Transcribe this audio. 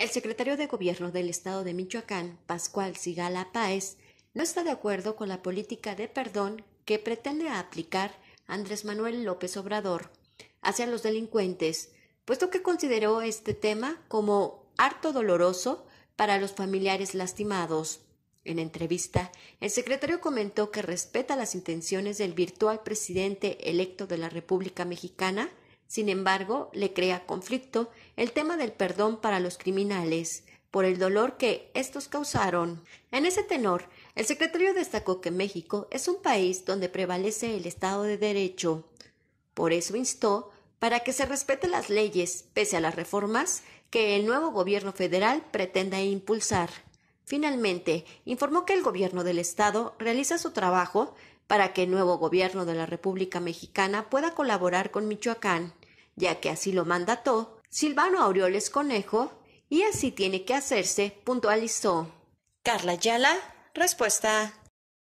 El secretario de Gobierno del Estado de Michoacán, Pascual Sigala Páez, no está de acuerdo con la política de perdón que pretende aplicar Andrés Manuel López Obrador hacia los delincuentes, puesto que consideró este tema como harto doloroso para los familiares lastimados. En entrevista, el secretario comentó que respeta las intenciones del virtual presidente electo de la República Mexicana, sin embargo, le crea conflicto el tema del perdón para los criminales por el dolor que estos causaron. En ese tenor, el secretario destacó que México es un país donde prevalece el Estado de Derecho. Por eso instó para que se respeten las leyes, pese a las reformas que el nuevo gobierno federal pretenda impulsar. Finalmente, informó que el gobierno del Estado realiza su trabajo para que el nuevo gobierno de la República Mexicana pueda colaborar con Michoacán ya que así lo mandató Silvano Aureoles Conejo, y así tiene que hacerse, puntualizó. Carla Yala, respuesta.